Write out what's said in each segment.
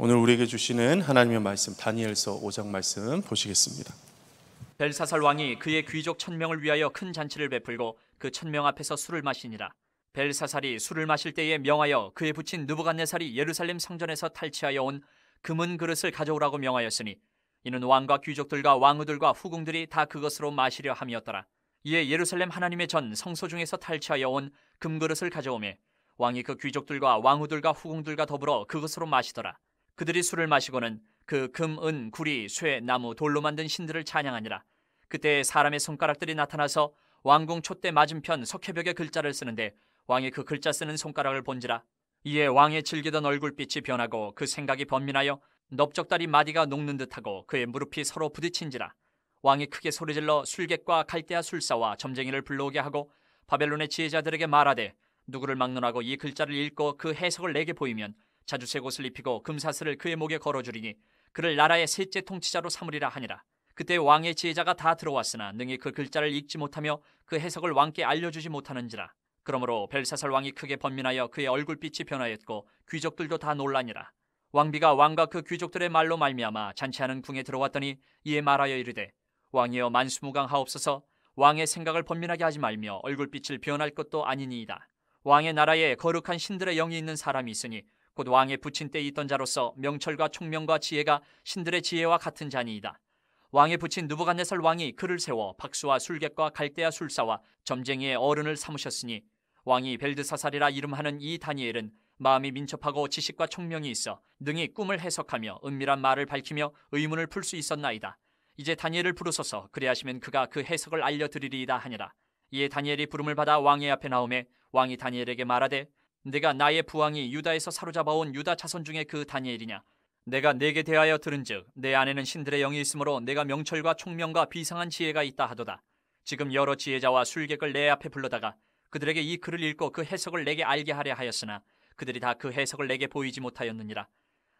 오늘 우리에게 주시는 하나님의 말씀 다니엘서 5장 말씀 보시겠습니다. 벨사살 왕이 그의 귀족 천명을 위하여 큰 잔치를 베풀고 그 천명 앞에서 술을 마시니라. 벨사살이 술을 마실 때에 명하여 그의 붙인 느부갓네살이 예루살렘 성전에서 탈취하여 온 금은 그릇을 가져오라고 명하였으니 이는 왕과 귀족들과 왕후들과 후궁들이 다 그것으로 마시려 함이었더라. 이에 예루살렘 하나님의 전 성소 중에서 탈취하여 온 금그릇을 가져오매 왕이 그 귀족들과 왕후들과 후궁들과 더불어 그것으로 마시더라. 그들이 술을 마시고는 그 금, 은, 구리, 쇠, 나무, 돌로 만든 신들을 찬양하니라. 그때 사람의 손가락들이 나타나서 왕궁 촛대 맞은편 석회벽에 글자를 쓰는데 왕이 그 글자 쓰는 손가락을 본지라. 이에 왕의 즐기던 얼굴빛이 변하고 그 생각이 번민하여 넓적다리 마디가 녹는 듯하고 그의 무릎이 서로 부딪힌지라. 왕이 크게 소리질러 술객과 갈대아 술사와 점쟁이를 불러오게 하고 바벨론의 지혜자들에게 말하되 누구를 막론하고 이 글자를 읽고 그 해석을 내게 보이면 자주색 옷을 입히고 금사슬을 그의 목에 걸어주리니 그를 나라의 셋째 통치자로 삼으리라 하니라. 그때 왕의 지혜자가 다 들어왔으나 능히 그 글자를 읽지 못하며 그 해석을 왕께 알려주지 못하는지라. 그러므로 벨사살 왕이 크게 번민하여 그의 얼굴빛이 변하였고 귀족들도 다 놀라니라. 왕비가 왕과 그 귀족들의 말로 말미암아 잔치하는 궁에 들어왔더니 이에 말하여 이르되 왕이여 만수무강하옵소서 왕의 생각을 번민하게 하지 말며 얼굴빛을 변할 것도 아니니이다. 왕의 나라에 거룩한 신들의 영이 있는 사람이 있으니 곧 왕의 부친 때에 있던 자로서 명철과 총명과 지혜가 신들의 지혜와 같은 잔니이다 왕의 부친 누부갓네살 왕이 그를 세워 박수와 술객과 갈대아 술사와 점쟁이의 어른을 삼으셨으니 왕이 벨드사살이라 이름하는 이 다니엘은 마음이 민첩하고 지식과 총명이 있어 능히 꿈을 해석하며 은밀한 말을 밝히며 의문을 풀 수 있었나이다. 이제 다니엘을 부르소서 그리하시면 그가 그 해석을 알려드리리이다 하니라. 이에 다니엘이 부름을 받아 왕의 앞에 나오매 왕이 다니엘에게 말하되 내가 나의 부왕이 유다에서 사로잡아온 유다 자손 중에 그 다니엘이냐? 내가 내게 대하여 들은즉 내 안에는 신들의 영이 있으므로 내가 명철과 총명과 비상한 지혜가 있다 하도다. 지금 여러 지혜자와 술객을 내 앞에 불러다가 그들에게 이 글을 읽고 그 해석을 내게 알게 하려 하였으나 그들이 다 그 해석을 내게 보이지 못하였느니라.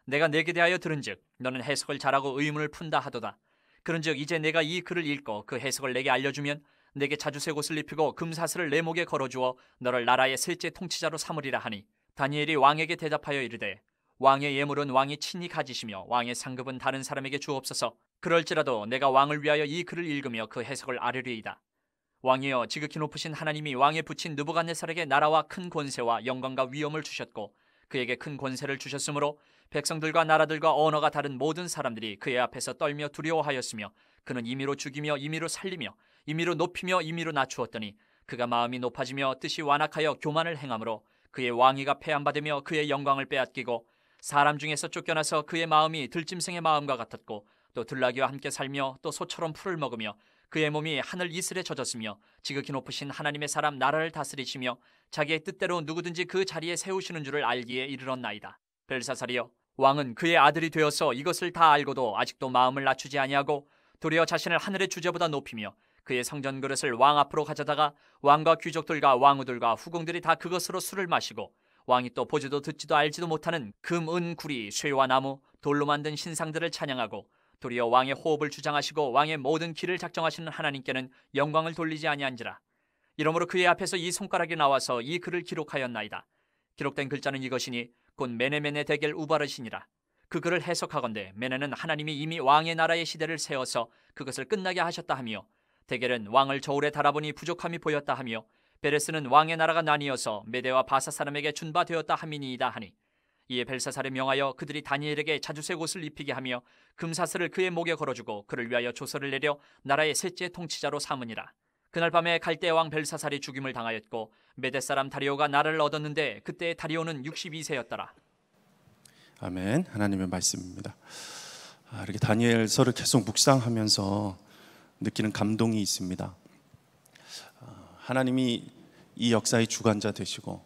내가 내게 대하여 들은즉 너는 해석을 잘하고 의문을 푼다 하도다. 그런즉 이제 내가 이 글을 읽고 그 해석을 내게 알려주면 내게 자주색 옷을 입히고 금사슬을 내 목에 걸어주어 너를 나라의 셋째 통치자로 삼으리라 하니 다니엘이 왕에게 대답하여 이르되 왕의 예물은 왕이 친히 가지시며 왕의 상급은 다른 사람에게 주옵소서 그럴지라도 내가 왕을 위하여 이 글을 읽으며 그 해석을 아뢰리이다 왕이여 지극히 높으신 하나님이 왕의 부친 느부갓네살에게 나라와 큰 권세와 영광과 위엄을 주셨고 그에게 큰 권세를 주셨으므로 백성들과 나라들과 언어가 다른 모든 사람들이 그의 앞에서 떨며 두려워하였으며 그는 임의로 죽이며 임의로 살리며 임의로 높이며 임의로 낮추었더니 그가 마음이 높아지며 뜻이 완악하여 교만을 행함으로 그의 왕위가 폐한받으며 그의 영광을 빼앗기고 사람 중에서 쫓겨나서 그의 마음이 들짐승의 마음과 같았고 또 들나귀와 함께 살며 또 소처럼 풀을 먹으며 그의 몸이 하늘 이슬에 젖었으며 지극히 높으신 하나님의 사람 나라를 다스리시며 자기의 뜻대로 누구든지 그 자리에 세우시는 줄을 알기에 이르렀나이다. 벨사살이여 왕은 그의 아들이 되어서 이것을 다 알고도 아직도 마음을 낮추지 아니하고 도리어 자신을 하늘의 주제보다 높이며 그의 성전 그릇을 왕 앞으로 가져다가 왕과 귀족들과 왕후들과 후궁들이 다 그것으로 술을 마시고 왕이 또 보지도 듣지도 알지도 못하는 금, 은, 구리, 쇠와 나무, 돌로 만든 신상들을 찬양하고 도리어 왕의 호흡을 주장하시고 왕의 모든 길을 작정하시는 하나님께는 영광을 돌리지 아니한지라. 이러므로 그의 앞에서 이 손가락이 나와서 이 글을 기록하였나이다. 기록된 글자는 이것이니 곧 메네메네 대결 우바르시니라. 그 글을 해석하건대 메네는 하나님이 이미 왕의 나라의 시대를 세워서 그것을 끝나게 하셨다 하며 대결은 왕을 저울에 달아보니 부족함이 보였다 하며 베레스는 왕의 나라가 나뉘어서 메대와 바사 사람에게 준바되었다 함이니이다 하니 이에 벨사살에 명하여 그들이 다니엘에게 자주색 옷을 입히게 하며 금사슬을 그의 목에 걸어주고 그를 위하여 조서를 내려 나라의 셋째 통치자로 삼으니라. 그날 밤에 갈대 왕 벨사살이 죽임을 당하였고 메대 사람 다리오가 나라를 얻었는데 그때 다리오는 62세였더라. 아멘. 하나님의 말씀입니다. 아, 이렇게 다니엘서를 계속 묵상하면서 느끼는 감동이 있습니다. 아, 하나님이 이 역사의 주관자 되시고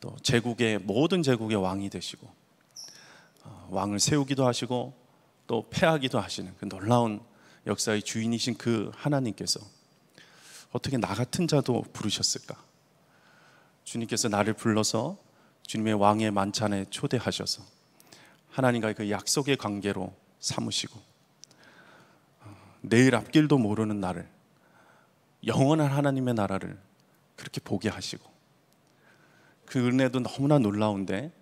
또 제국의 모든 제국의 왕이 되시고 아, 왕을 세우기도 하시고 또 패하기도 하시는 그 놀라운 역사의 주인이신 그 하나님께서 어떻게 나 같은 자도 부르셨을까? 주님께서 나를 불러서 주님의 왕의 만찬에 초대하셔서 하나님과의 그 약속의 관계로 삼으시고 내일 앞길도 모르는 나를 영원한 하나님의 나라를 그렇게 보게 하시고 그 은혜도 너무나 놀라운데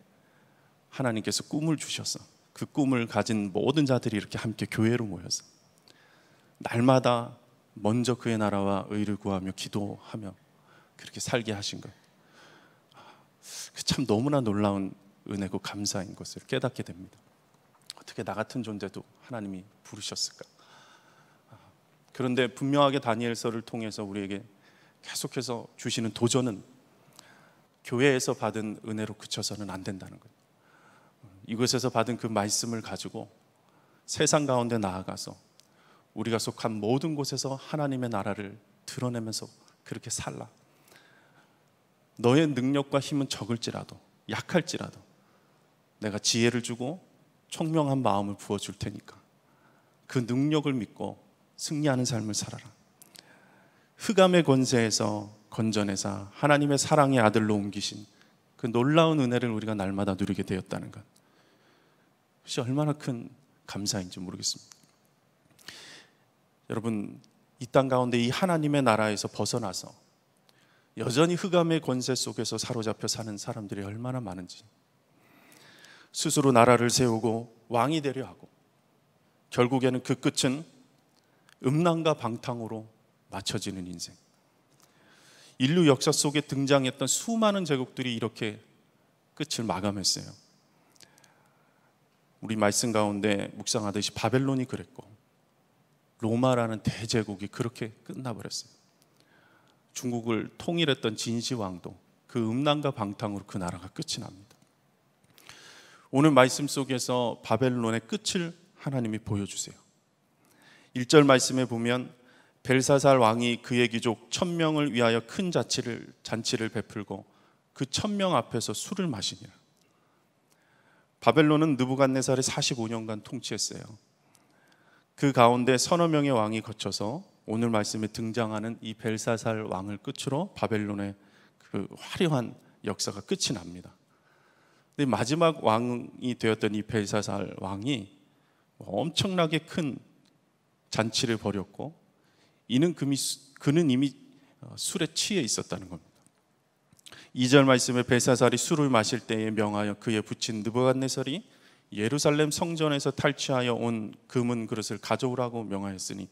하나님께서 꿈을 주셨어. 그 꿈을 가진 모든 자들이 이렇게 함께 교회로 모여서 날마다 먼저 그의 나라와 의를 구하며 기도하며 그렇게 살게 하신 것참 그 너무나 놀라운 은혜고 감사인 것을 깨닫게 됩니다. 어떻게 나 같은 존재도 하나님이 부르셨을까? 그런데 분명하게 다니엘서를 통해서 우리에게 계속해서 주시는 도전은 교회에서 받은 은혜로 그쳐서는 안 된다는 거예요. 이곳에서 받은 그 말씀을 가지고 세상 가운데 나아가서 우리가 속한 모든 곳에서 하나님의 나라를 드러내면서 그렇게 살라. 너의 능력과 힘은 적을지라도 약할지라도 내가 지혜를 주고 총명한 마음을 부어줄 테니까 그 능력을 믿고 승리하는 삶을 살아라. 흑암의 권세에서 건져내사 하나님의 사랑의 아들로 옮기신 그 놀라운 은혜를 우리가 날마다 누리게 되었다는 것. 혹시 얼마나 큰 감사인지 모르겠습니다. 여러분, 이 땅 가운데 이 하나님의 나라에서 벗어나서 여전히 흑암의 권세 속에서 사로잡혀 사는 사람들이 얼마나 많은지 스스로 나라를 세우고 왕이 되려 하고 결국에는 그 끝은 음란과 방탕으로 맞춰지는 인생. 인류 역사 속에 등장했던 수많은 제국들이 이렇게 끝을 마감했어요. 우리 말씀 가운데 묵상하듯이 바벨론이 그랬고 로마라는 대제국이 그렇게 끝나버렸어요. 중국을 통일했던 진시황도 그 음란과 방탕으로 그 나라가 끝이 납니다. 오늘 말씀 속에서 바벨론의 끝을 하나님이 보여주세요. 1절 말씀에 보면 벨사살 왕이 그의 귀족 천명을 위하여 큰 자치를, 잔치를 베풀고 그 천명 앞에서 술을 마시니라. 바벨론은 느부갓네살이 45년간 통치했어요. 그 가운데 서너 명의 왕이 거쳐서 오늘 말씀에 등장하는 이 벨사살 왕을 끝으로 바벨론의 그 화려한 역사가 끝이 납니다. 근데 마지막 왕이 되었던 이 벨사살 왕이 엄청나게 큰 잔치를 벌였고 이는 금이, 그는 이미 어, 술에 취해 있었다는 겁니다. 2절 말씀에 베사살이 술을 마실 때에 명하여 그의 부친 느부갓네살이 예루살렘 성전에서 탈취하여 온 금은 그릇을 가져오라고 명하였으니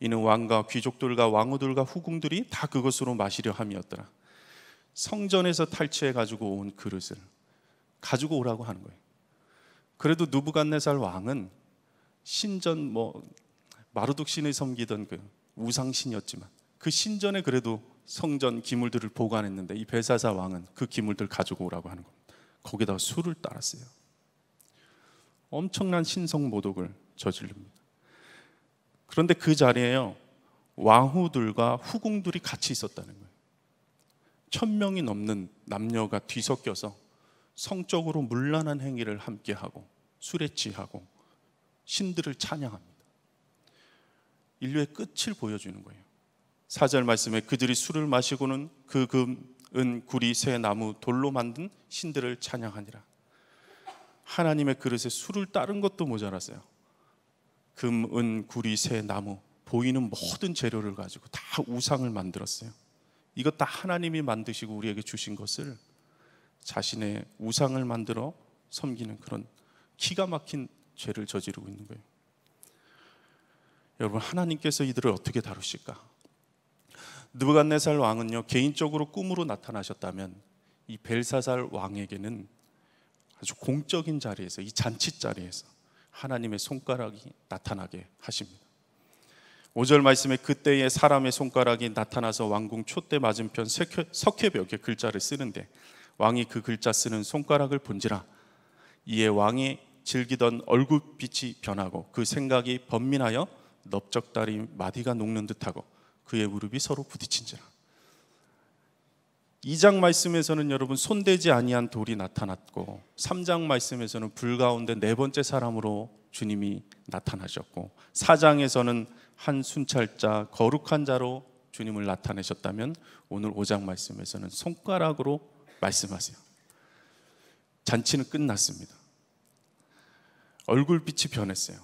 이는 왕과 귀족들과 왕후들과 후궁들이 다 그것으로 마시려 함이었더라. 성전에서 탈취해 가지고 온 그릇을 가지고 오라고 하는 거예요. 그래도 누부갓네살 왕은 신전 뭐 마르둑 신을 섬기던 그 우상신이었지만 그 신전에 그래도 성전 기물들을 보관했는데 이 베사사 왕은 그 기물들 가지고 오라고 하는 겁니다. 거기다가 술을 따랐어요. 엄청난 신성 모독을 저질릅니다 그런데 그 자리에요. 왕후들과 후궁들이 같이 있었다는 거예요. 천 명이 넘는 남녀가 뒤섞여서 성적으로 물란한 행위를 함께하고 술에 취하고 신들을 찬양합니다. 인류의 끝을 보여주는 거예요. 사절 말씀에 그들이 술을 마시고는 그 금, 은, 구리, 새, 나무, 돌로 만든 신들을 찬양하니라. 하나님의 그릇에 술을 따른 것도 모자랐어요. 금, 은, 구리, 새, 나무 보이는 모든 재료를 가지고 다 우상을 만들었어요. 이것 다 하나님이 만드시고 우리에게 주신 것을 자신의 우상을 만들어 섬기는 그런 기가 막힌 죄를 저지르고 있는 거예요. 여러분 하나님께서 이들을 어떻게 다루실까? 느부갓네살 왕은요 개인적으로 꿈으로 나타나셨다면 이 벨사살 왕에게는 아주 공적인 자리에서 이 잔치 자리에서 하나님의 손가락이 나타나게 하십니다. 5절 말씀에 그때의 사람의 손가락이 나타나서 왕궁 촛대 맞은편 석회벽에 글자를 쓰는데 왕이 그 글자 쓰는 손가락을 본지라 이에 왕이 즐기던 얼굴빛이 변하고 그 생각이 번민하여 넓적다리 마디가 녹는 듯하고 그의 무릎이 서로 부딪힌지라. 2장 말씀에서는 여러분 손대지 아니한 돌이 나타났고 3장 말씀에서는 불 가운데 네 번째 사람으로 주님이 나타나셨고 4장에서는 한 순찰자 거룩한 자로 주님을 나타내셨다면 오늘 5장 말씀에서는 손가락으로 말씀하세요. 잔치는 끝났습니다. 얼굴빛이 변했어요.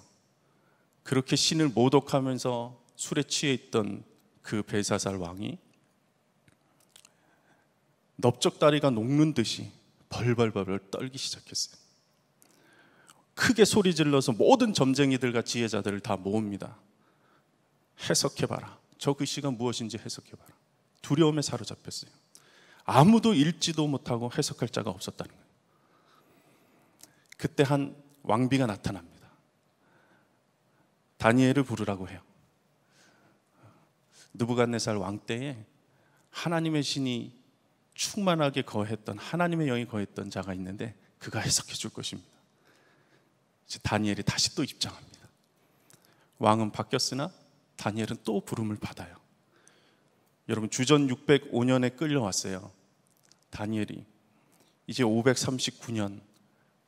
그렇게 신을 모독하면서 술에 취해 있던 그베사살 왕이 넓적다리가 녹는 듯이 벌벌벌 떨기 시작했어요. 크게 소리 질러서 모든 점쟁이들과 지혜자들을 다 모읍니다. 해석해봐라. 저 글씨가 그 무엇인지 해석해봐라. 두려움에 사로잡혔어요. 아무도 읽지도 못하고 해석할 자가 없었다는 거예요. 그때 한 왕비가 나타납니다. 다니엘을 부르라고 해요. 느부갓네살 왕 때에 하나님의 신이 충만하게 거했던 하나님의 영이 거했던 자가 있는데 그가 해석해 줄 것입니다. 이제 다니엘이 다시 또 입장합니다. 왕은 바뀌었으나 다니엘은 또 부름을 받아요. 여러분 주전 605년에 끌려왔어요. 다니엘이 이제 539년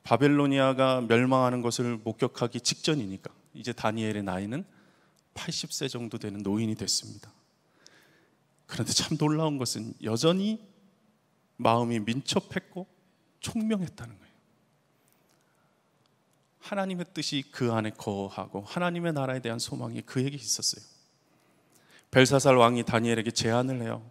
바벨로니아가 멸망하는 것을 목격하기 직전이니까 이제 다니엘의 나이는 80세 정도 되는 노인이 됐습니다. 그런데 참 놀라운 것은 여전히 마음이 민첩했고 총명했다는 거예요. 하나님의 뜻이 그 안에 거하고 하나님의 나라에 대한 소망이 그에게 있었어요. 벨사살 왕이 다니엘에게 제안을 해요.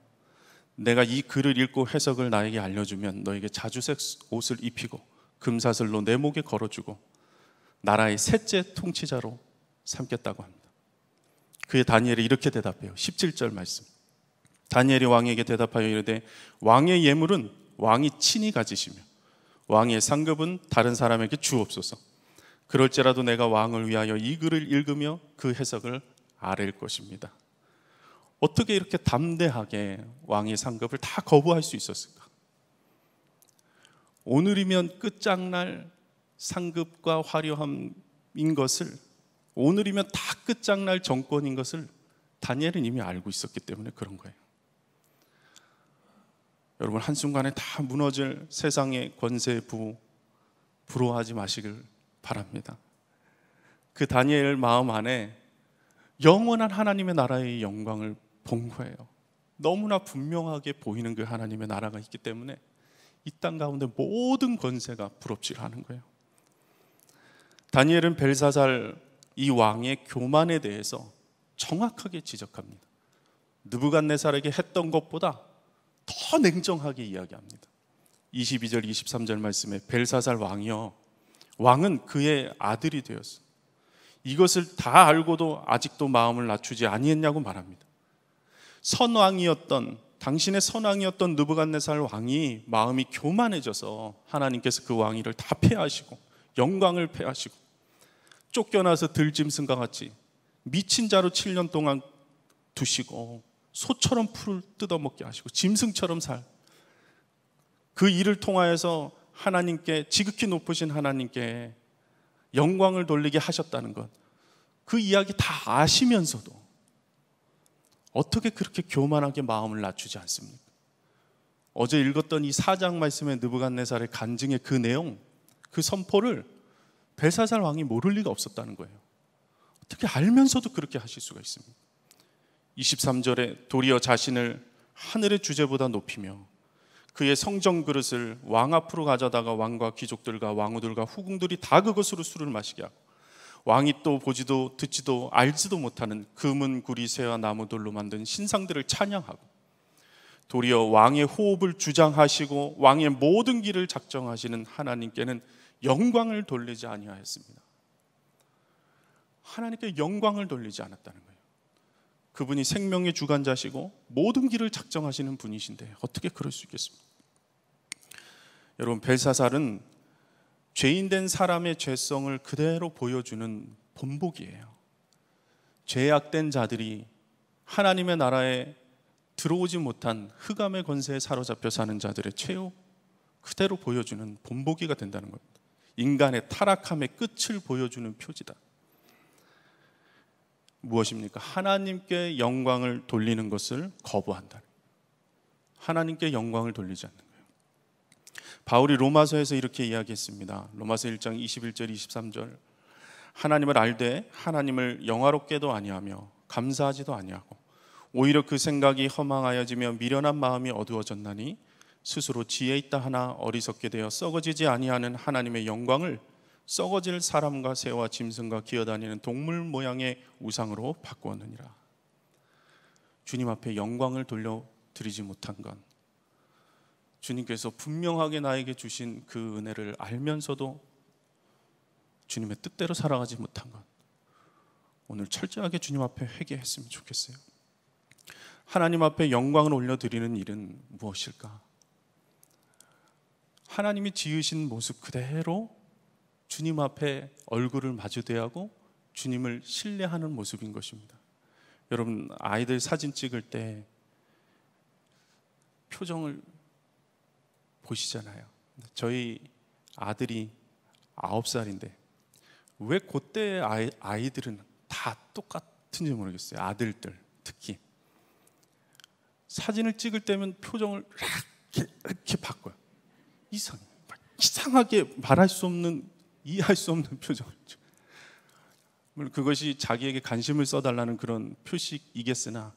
내가 이 글을 읽고 해석을 나에게 알려주면 너에게 자주색 옷을 입히고 금사슬로 내 목에 걸어주고 나라의 셋째 통치자로 삼겠다고 합니다. 그의 다니엘이 이렇게 대답해요. 17절 말씀. 다니엘이 왕에게 대답하여 이르되 왕의 예물은 왕이 친히 가지시며 왕의 상급은 다른 사람에게 주옵소서. 그럴지라도 내가 왕을 위하여 이 글을 읽으며 그 해석을 아랠 것입니다. 어떻게 이렇게 담대하게 왕의 상급을 다 거부할 수 있었을까? 오늘이면 끝장날 상급과 화려함인 것을 오늘이면 다 끝장날 정권인 것을 다니엘은 이미 알고 있었기 때문에 그런 거예요. 여러분 한순간에 다 무너질 세상의 권세 부 부러워하지 마시길 바랍니다. 그 다니엘 마음 안에 영원한 하나님의 나라의 영광을 본 거예요. 너무나 분명하게 보이는 그 하나님의 나라가 있기 때문에 이 땅 가운데 모든 권세가 부럽질 하는 거예요. 다니엘은 벨사살 이 왕의 교만에 대해서 정확하게 지적합니다. 느부갓네살에게 했던 것보다 더 냉정하게 이야기합니다. 22절 23절 말씀에 벨사살 왕이여 왕은 그의 아들이 되었어. 이것을 다 알고도 아직도 마음을 낮추지 아니했냐고 말합니다. 선왕이었던 당신의 선왕이었던 느부갓네살 왕이 마음이 교만해져서 하나님께서 그 왕위를 다 폐하시고 영광을 폐하시고 쫓겨나서 들짐승과 같이 미친 자로 7년 동안 두시고 소처럼 풀을 뜯어먹게 하시고 짐승처럼 살 그 일을 통하여서 하나님께 지극히 높으신 하나님께 영광을 돌리게 하셨다는 것 그 이야기 다 아시면서도 어떻게 그렇게 교만하게 마음을 낮추지 않습니까? 어제 읽었던 이 사장 말씀의 느부갓네살의 간증의 그 내용 그 선포를 베사살 왕이 모를 리가 없었다는 거예요. 어떻게 알면서도 그렇게 하실 수가 있습니까? 23절에 도리어 자신을 하늘의 주제보다 높이며 그의 성정 그릇을 왕 앞으로 가져다가 왕과 귀족들과 왕후들과 후궁들이 다 그것으로 술을 마시게 하고 왕이 또 보지도 듣지도 알지도 못하는 금은 구리쇠와 나무돌로 만든 신상들을 찬양하고 도리어 왕의 호흡을 주장하시고 왕의 모든 길을 작정하시는 하나님께는 영광을 돌리지 아니하였습니다. 하나님께 영광을 돌리지 않았다는 거예요. 그분이 생명의 주관자시고 모든 길을 작정하시는 분이신데 어떻게 그럴 수 있겠습니까? 여러분 벨사살은 죄인된 사람의 죄성을 그대로 보여주는 본복이에요. 죄악된 자들이 하나님의 나라에 들어오지 못한 흑암의 권세에 사로잡혀 사는 자들의 최후 그대로 보여주는 본보기가 된다는 겁니다. 인간의 타락함의 끝을 보여주는 표지다. 무엇입니까? 하나님께 영광을 돌리는 것을 거부한다. 하나님께 영광을 돌리지 않는 거예요. 바울이 로마서에서 이렇게 이야기했습니다. 로마서 1장 21절 23절. 하나님을 알되 하나님을 영화롭게도 아니하며 감사하지도 아니하고 오히려 그 생각이 허망하여지며 미련한 마음이 어두워졌나니 스스로 지혜 있다 하나 어리석게 되어 썩어지지 아니하는 하나님의 영광을 썩어질 사람과 새와 짐승과 기어다니는 동물 모양의 우상으로 바꾸었느니라. 주님 앞에 영광을 돌려드리지 못한 건 주님께서 분명하게 나에게 주신 그 은혜를 알면서도 주님의 뜻대로 살아가지 못한 건 오늘 철저하게 주님 앞에 회개했으면 좋겠어요. 하나님 앞에 영광을 올려드리는 일은 무엇일까? 하나님이 지으신 모습 그대로 주님 앞에 얼굴을 마주 대하고 주님을 신뢰하는 모습인 것입니다. 여러분 아이들 사진 찍을 때 표정을 보시잖아요. 저희 아들이 아홉 살인데 왜 그때 아이, 아이들은 다 똑같은지 모르겠어요. 아들들 특히 사진을 찍을 때면 표정을 이렇게, 이렇게 바꿔요. 이상해. 이상하게 말할 수 없는 이해할 수 없는 표정을 물론 그것이 자기에게 관심을 써달라는 그런 표식이겠으나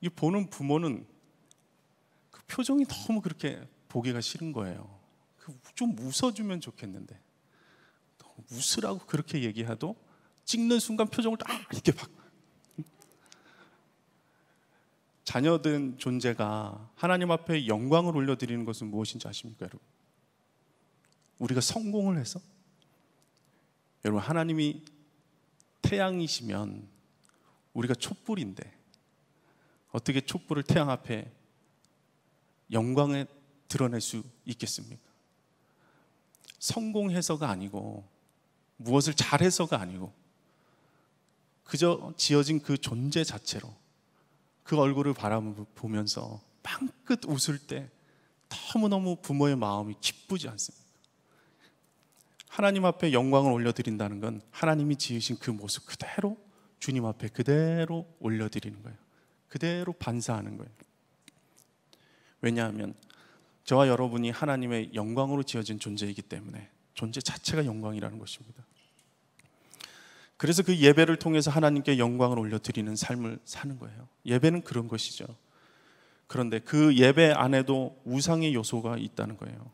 이 보는 부모는 그 표정이 너무 그렇게 보기가 싫은 거예요. 그 좀 웃어주면 좋겠는데 웃으라고 그렇게 얘기해도 찍는 순간 표정을 딱 이렇게 바꿔. 자녀든 존재가 하나님 앞에 영광을 올려드리는 것은 무엇인지 아십니까, 여러분? 우리가 성공을 해서? 여러분, 하나님이 태양이시면 우리가 촛불인데 어떻게 촛불을 태양 앞에 영광에 드러낼 수 있겠습니까? 성공해서가 아니고 무엇을 잘해서가 아니고 그저 지어진 그 존재 자체로 그 얼굴을 바라보면서 빵긋 웃을 때 너무너무 부모의 마음이 기쁘지 않습니까? 하나님 앞에 영광을 올려드린다는 건 하나님이 지으신 그 모습 그대로 주님 앞에 그대로 올려드리는 거예요. 그대로 반사하는 거예요. 왜냐하면 저와 여러분이 하나님의 영광으로 지어진 존재이기 때문에 존재 자체가 영광이라는 것입니다. 그래서 그 예배를 통해서 하나님께 영광을 올려드리는 삶을 사는 거예요. 예배는 그런 것이죠. 그런데 그 예배 안에도 우상의 요소가 있다는 거예요.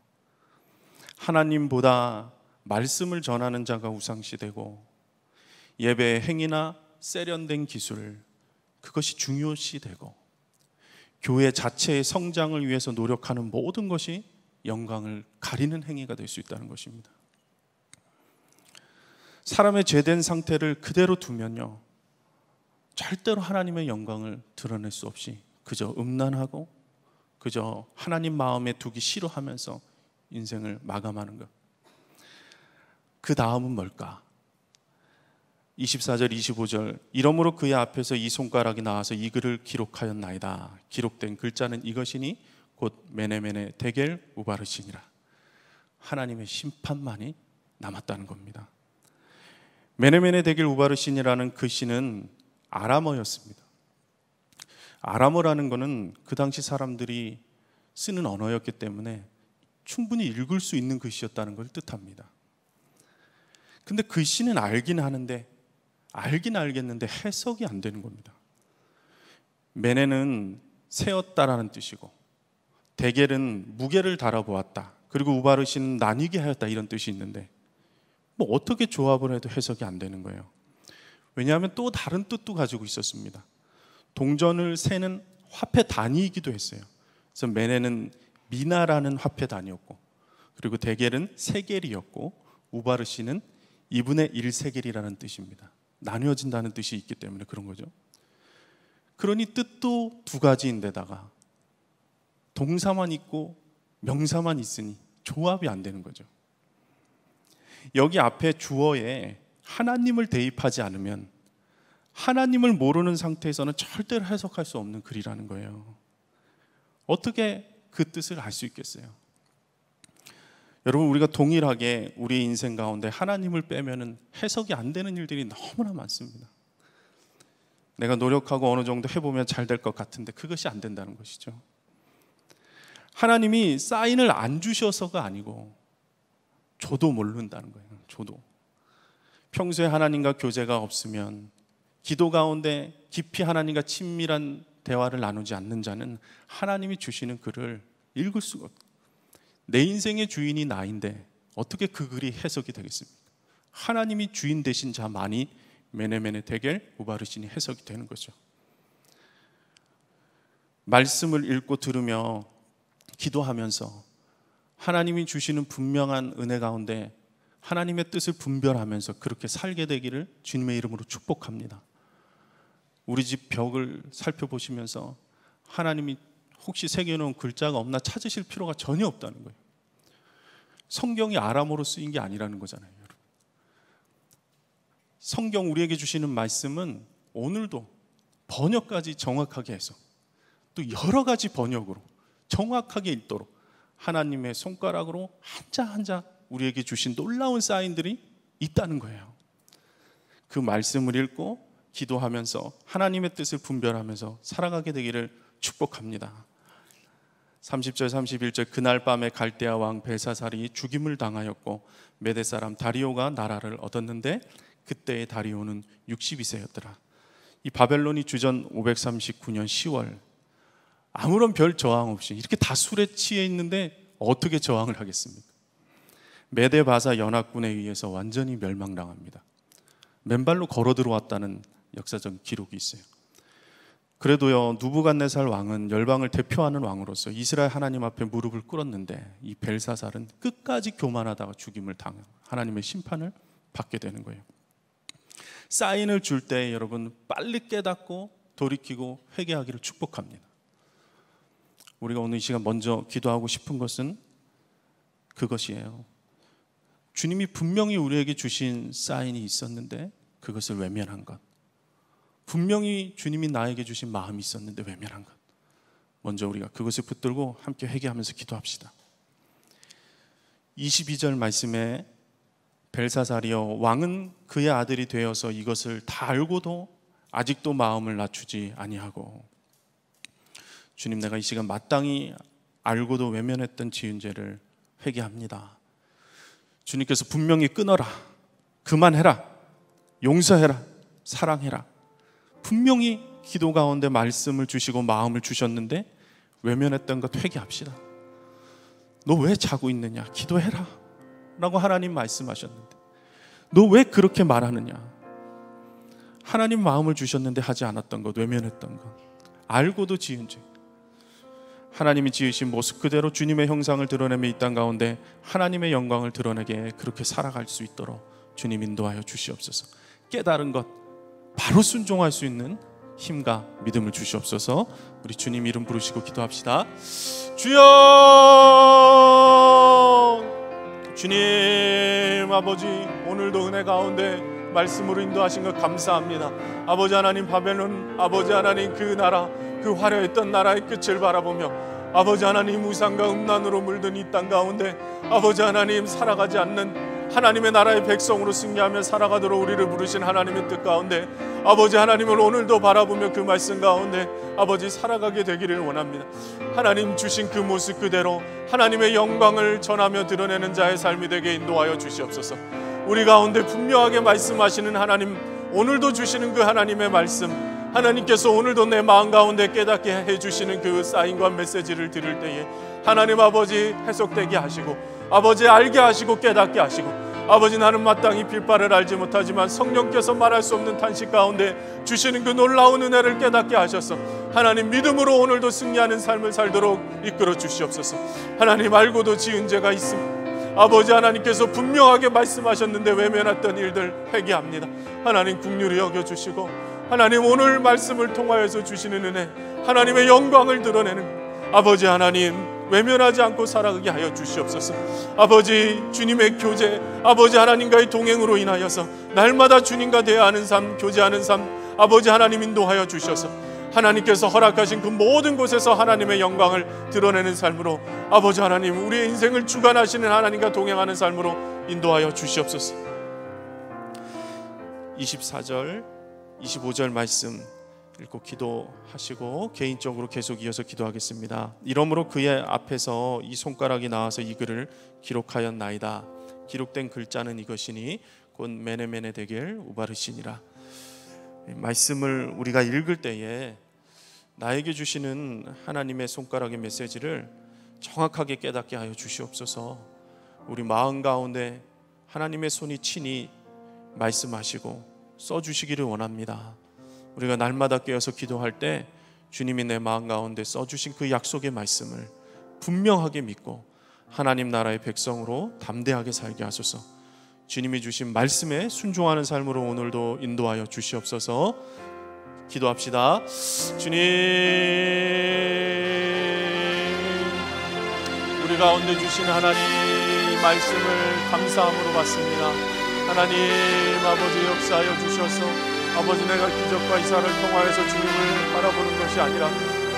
하나님보다 말씀을 전하는 자가 우상시되고 예배 행위나 세련된 기술 그것이 중요시되고 교회 자체의 성장을 위해서 노력하는 모든 것이 영광을 가리는 행위가 될 수 있다는 것입니다. 사람의 죄된 상태를 그대로 두면요. 절대로 하나님의 영광을 드러낼 수 없이 그저 음란하고 그저 하나님 마음에 두기 싫어하면서 인생을 마감하는 것. 그 다음은 뭘까? 24절, 25절. 이러므로 그의 앞에서 이 손가락이 나와서 이 글을 기록하였나이다. 기록된 글자는 이것이니 곧 메네메네 대겔 우바르신이라. 하나님의 심판만이 남았다는 겁니다. 메네메네 대길 우바르 신이라는 그신는 아람어였습니다. 아람어라는 것은 그 당시 사람들이 쓰는 언어였기 때문에 충분히 읽을 수 있는 글씨였다는 걸 뜻합니다. 근데 글씨는 그 알긴 하는데 알긴 알겠는데 해석이 안 되는 겁니다. 메네는 세었다라는 뜻이고 대겔은 무게를 달아보았다. 그리고 우바르신은 나뉘게 하였다 이런 뜻이 있는데 뭐 어떻게 조합을 해도 해석이 안 되는 거예요. 왜냐하면 또 다른 뜻도 가지고 있었습니다. 동전을 세는 화폐 단위이기도 했어요. 그래서 메네는 미나라는 화폐 단위였고 그리고 대겔은 세겔이었고 우바르시는 2분의 1 세겔이라는 뜻입니다. 나뉘어진다는 뜻이 있기 때문에 그런 거죠. 그러니 뜻도 두 가지인데다가 동사만 있고 명사만 있으니 조합이 안 되는 거죠. 여기 앞에 주어에 하나님을 대입하지 않으면 하나님을 모르는 상태에서는 절대로 해석할 수 없는 글이라는 거예요. 어떻게 그 뜻을 알 수 있겠어요? 여러분 우리가 동일하게 우리 인생 가운데 하나님을 빼면은 해석이 안 되는 일들이 너무나 많습니다. 내가 노력하고 어느 정도 해보면 잘 될 것 같은데 그것이 안 된다는 것이죠. 하나님이 사인을 안 주셔서가 아니고 저도 모른다는 거예요. 저도. 평소에 하나님과 교제가 없으면 기도 가운데 깊이 하나님과 친밀한 대화를 나누지 않는 자는 하나님이 주시는 글을 읽을 수가 없다. 내 인생의 주인이 나인데 어떻게 그 글이 해석이 되겠습니까? 하나님이 주인 되신 자만이 메네메네 대결 우바르신이 해석이 되는 거죠. 말씀을 읽고 들으며 기도하면서 하나님이 주시는 분명한 은혜 가운데 하나님의 뜻을 분별하면서 그렇게 살게 되기를 주님의 이름으로 축복합니다. 우리 집 벽을 살펴보시면서 하나님이 혹시 새겨놓은 글자가 없나 찾으실 필요가 전혀 없다는 거예요. 성경이 아람어로 쓰인 게 아니라는 거잖아요, 여러분. 성경 우리에게 주시는 말씀은 오늘도 번역까지 정확하게 해서 또 여러 가지 번역으로 정확하게 읽도록 하나님의 손가락으로 한자 한자 우리에게 주신 놀라운 사인들이 있다는 거예요. 그 말씀을 읽고 기도하면서 하나님의 뜻을 분별하면서 살아가게 되기를 축복합니다. 30절 31절 그날 밤에 갈대아 왕 벨사살이 죽임을 당하였고 메대 사람 다리오가 나라를 얻었는데 그때의 다리오는 62세였더라. 이 바벨론이 주전 539년 10월 아무런 별 저항 없이 이렇게 다 술에 취해 있는데 어떻게 저항을 하겠습니까? 메데바사 연합군에 의해서 완전히 멸망당합니다. 맨발로 걸어 들어왔다는 역사적 기록이 있어요. 그래도요 누부갓네살 왕은 열방을 대표하는 왕으로서 이스라엘 하나님 앞에 무릎을 꿇었는데 이 벨사살은 끝까지 교만하다가 죽임을 당한 하나님의 심판을 받게 되는 거예요. 사인을 줄 때 여러분 빨리 깨닫고 돌이키고 회개하기를 축복합니다. 우리가 오늘 이 시간 먼저 기도하고 싶은 것은 그것이에요. 주님이 분명히 우리에게 주신 사인이 있었는데 그것을 외면한 것. 분명히 주님이 나에게 주신 마음이 있었는데 외면한 것. 먼저 우리가 그것을 붙들고 함께 회개하면서 기도합시다. 22절 말씀에 벨사살이여 왕은 그의 아들이 되어서 이것을 다 알고도 아직도 마음을 낮추지 아니하고 주님 내가 이 시간 마땅히 알고도 외면했던 지은 죄를 회개합니다. 주님께서 분명히 끊어라. 그만해라. 용서해라. 사랑해라. 분명히 기도 가운데 말씀을 주시고 마음을 주셨는데 외면했던 것 회개합시다. 너 왜 자고 있느냐? 기도해라. 라고 하나님 말씀하셨는데. 너 왜 그렇게 말하느냐? 하나님 마음을 주셨는데 하지 않았던 것, 외면했던 것. 알고도 지은 죄. 하나님이 지으신 모습 그대로 주님의 형상을 드러내며 이땅 가운데 하나님의 영광을 드러내게 그렇게 살아갈 수 있도록 주님 인도하여 주시옵소서. 깨달은 것 바로 순종할 수 있는 힘과 믿음을 주시옵소서. 우리 주님 이름 부르시고 기도합시다. 주여! 주님 아버지 오늘도 은혜 가운데 말씀으로 인도하신 것 감사합니다. 아버지 하나님 바벨론 아버지 하나님 그 나라 그 화려했던 나라의 끝을 바라보며 아버지 하나님 우상과 음란으로 물든 이 땅 가운데 아버지 하나님 살아가지 않는 하나님의 나라의 백성으로 승리하며 살아가도록 우리를 부르신 하나님의 뜻 가운데 아버지 하나님을 오늘도 바라보며 그 말씀 가운데 아버지 살아가게 되기를 원합니다. 하나님 주신 그 모습 그대로 하나님의 영광을 전하며 드러내는 자의 삶이 되게 인도하여 주시옵소서. 우리 가운데 분명하게 말씀하시는 하나님 오늘도 주시는 그 하나님의 말씀 하나님께서 오늘도 내 마음 가운데 깨닫게 해주시는 그 사인과 메시지를 들을 때에 하나님 아버지 해석되게 하시고 아버지 알게 하시고 깨닫게 하시고 아버지 나는 마땅히 빌바를 알지 못하지만 성령께서 말할 수 없는 탄식 가운데 주시는 그 놀라운 은혜를 깨닫게 하셔서 하나님 믿음으로 오늘도 승리하는 삶을 살도록 이끌어 주시옵소서 하나님 알고도 지은 죄가 있음 아버지 하나님께서 분명하게 말씀하셨는데 외면했던 일들 회개합니다. 하나님 국률이 여겨 주시고 하나님 오늘 말씀을 통하여서 주시는 은혜 하나님의 영광을 드러내는 아버지 하나님 외면하지 않고 살아가게 하여 주시옵소서. 아버지 주님의 교제, 아버지 하나님과의 동행으로 인하여서 날마다 주님과 대하는 삶, 교제하는 삶, 아버지 하나님 인도하여 주셔서 하나님께서 허락하신 그 모든 곳에서 하나님의 영광을 드러내는 삶으로 아버지 하나님 우리의 인생을 주관하시는 하나님과 동행하는 삶으로 인도하여 주시옵소서. 24절 25절 말씀 읽고 기도하시고 개인적으로 계속 이어서 기도하겠습니다. 이러므로 그의 앞에서 이 손가락이 나와서 이 글을 기록하였나이다. 기록된 글자는 이것이니 곧 메네메네 되길 우바르시니라. 말씀을 우리가 읽을 때에 나에게 주시는 하나님의 손가락의 메시지를 정확하게 깨닫게 하여 주시옵소서. 우리 마음 가운데 하나님의 손이 친히 말씀하시고 써주시기를 원합니다. 우리가 날마다 깨어서 기도할 때 주님이 내 마음 가운데 써주신 그 약속의 말씀을 분명하게 믿고 하나님 나라의 백성으로 담대하게 살게 하소서 주님이 주신 말씀에 순종하는 삶으로 오늘도 인도하여 주시옵소서 기도합시다. 주님, 우리 가운데 주신 하나님 말씀을 감사함으로 받습니다. 하나님 아버지 역사하여 주셔서 아버지 내가 기적과 이사를 통하여서 주님을 바라보는 것이 아니라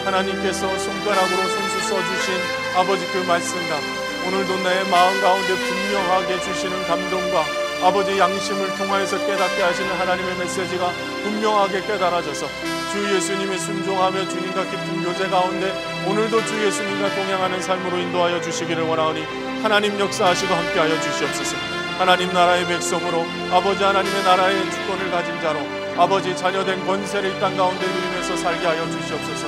하나님께서 손가락으로 손수 써주신 아버지 그 말씀과 오늘도 내 마음 가운데 분명하게 주시는 감동과 아버지 양심을 통하여서 깨닫게 하시는 하나님의 메시지가 분명하게 깨달아져서 주 예수님의 순종하며 주님과 깊은 교제 가운데 오늘도 주 예수님과 동행하는 삶으로 인도하여 주시기를 원하오니 하나님 역사하시고 함께하여 주시옵소서. 하나님 나라의 백성으로 아버지 하나님의 나라의 주권을 가진 자로 아버지 자녀된 권세를 이땅 가운데 누리면서 살게 하여 주시옵소서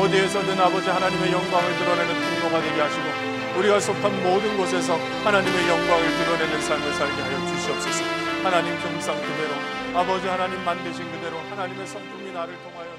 어디에서든 아버지 하나님의 영광을 드러내는 통로가 되게 하시고 우리가 속한 모든 곳에서 하나님의 영광을 드러내는 삶을 살게 하여 주시옵소서 하나님 경상 그대로 아버지 하나님 만드신 그대로 하나님의 성품이 나를 통하여